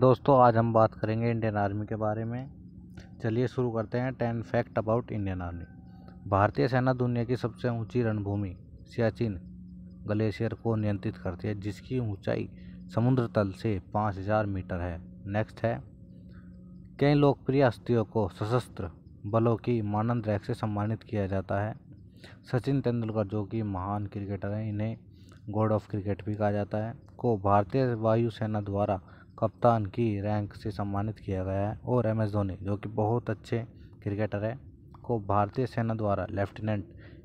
दोस्तों आज हम बात करेंगे इंडियन आर्मी के बारे में चलिए शुरू करते हैं ten fact about Indian Army भारतीय सेना दुनिया की सबसे ऊंची रणभूमि सियाचिन ग्लेशियर को नियंत्रित करती है जिसकी ऊंचाई समुद्र तल से 5000 मीटर है नेक्स्ट है कई लोकप्रिय हस्तियों को सशस्त्र बलों की मानंद रैक से सम्मानित किया जाता है सचिन तेंदुलकर जो कि महान क्रिकेटर हैं इन्हें गॉड ऑफ क्रिकेट भी कहा जाता है को भारतीय वायुसेना द्वारा कप्तान की रैंक से सम्मानित किया गया है और एम एस धोनी जो कि बहुत अच्छे क्रिकेटर है को भारतीय सेना द्वारा लेफ्टिनेंट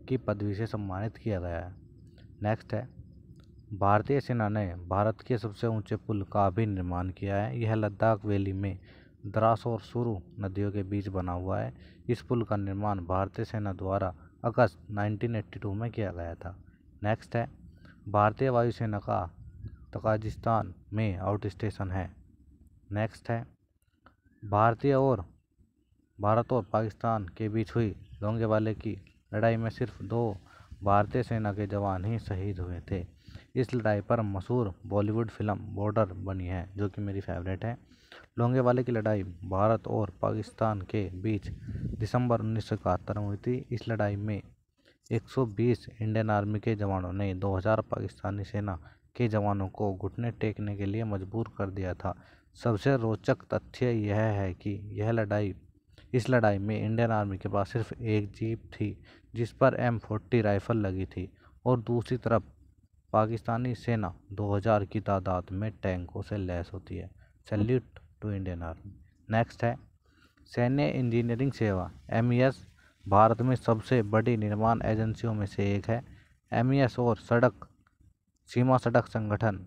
की पदवी से सम्मानित किया गया है नेक्स्ट है भारतीय सेना ने भारत के सबसे ऊंचे पुल का भी निर्माण किया है यह लद्दाख वैली में द्रास और सुरु नदियों के बीच बना हुआ है इस पुल का निर्माण भारतीय सेना द्वारा अगस्त 1982 में किया गया था नेक्स्ट है भारतीय वायुसेना का तकाजिस्तान में आउट स्टेशन है नेक्स्ट है भारतीय और भारत और पाकिस्तान के बीच हुई वाले की लड़ाई में सिर्फ दो भारतीय सेना के जवान ही शहीद हुए थे इस लड़ाई पर मशहूर बॉलीवुड फिल्म बॉर्डर बनी है जो कि मेरी फेवरेट है लोंगे वाले की लड़ाई भारत और पाकिस्तान के बीच दिसंबर उन्नीस में हुई थी इस लड़ाई में 120 इंडियन आर्मी के जवानों ने 2000 पाकिस्तानी सेना के जवानों को घुटने टेकने के लिए मजबूर कर दिया था सबसे रोचक तथ्य यह है कि यह लड़ाई इस लड़ाई में इंडियन आर्मी के पास सिर्फ एक जीप थी जिस पर एम फोर्टी राइफल लगी थी और दूसरी तरफ पाकिस्तानी सेना 2000 की तादाद में टैंकों से लैस होती है salute to Indian Army next है सैन्य इंजीनियरिंग सेवा एम e भारत में सबसे बड़ी निर्माण एजेंसियों में से एक है एम e और सड़क सीमा सड़क संगठन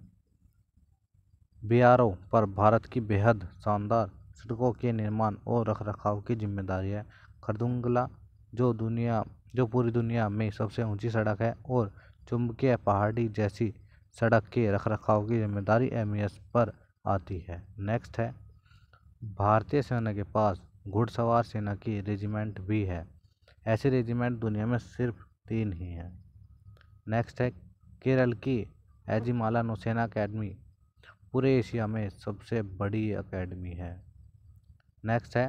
बी पर भारत की बेहद शानदार सड़कों के निर्माण और रखरखाव की जिम्मेदारी है खरदुंगला जो दुनिया जो पूरी दुनिया में सबसे ऊंची सड़क है और चुंबकीय पहाड़ी जैसी सड़क के रखरखाव की जिम्मेदारी एम e पर आती है नेक्स्ट है भारतीय सेना के पास घुड़सवार सेना की रेजिमेंट भी है ऐसे रेजिमेंट दुनिया में सिर्फ तीन ही हैं नेक्स्ट है केरल की एजिमाला नौसेना अकेडमी पूरे एशिया में सबसे बड़ी अकेडमी है नेक्स्ट है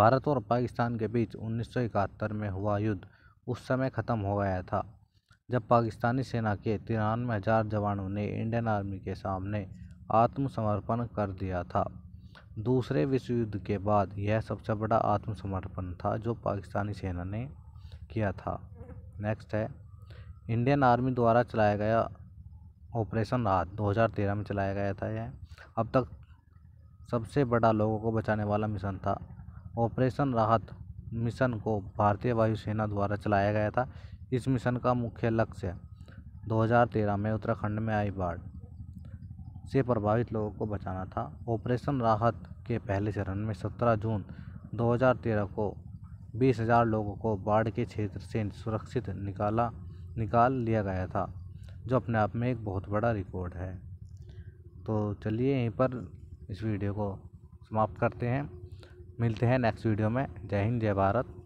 भारत और पाकिस्तान के बीच उन्नीस में हुआ युद्ध उस समय ख़त्म हो गया था जब पाकिस्तानी सेना के तिरानवे हज़ार जवानों ने इंडियन आर्मी के सामने आत्मसमर्पण कर दिया था दूसरे विश्व युद्ध के बाद यह सबसे बड़ा आत्मसमर्पण था जो पाकिस्तानी सेना ने किया था नेक्स्ट है इंडियन आर्मी द्वारा चलाया गया ऑपरेशन राहत 2013 में चलाया गया था यह अब तक सबसे बड़ा लोगों को बचाने वाला मिशन था ऑपरेशन राहत मिशन को भारतीय वायुसेना द्वारा चलाया गया था इस मिशन का मुख्य लक्ष्य 2013 में उत्तराखंड में आई बाढ़ से प्रभावित लोगों को बचाना था ऑपरेशन राहत के पहले चरण में 17 जून 2013 को 20,000 लोगों को बाढ़ के क्षेत्र से सुरक्षित निकाला निकाल लिया गया था जो अपने आप में एक बहुत बड़ा रिकॉर्ड है तो चलिए यहीं पर इस वीडियो को समाप्त करते हैं मिलते हैं नेक्स्ट वीडियो में जय हिंद जय भारत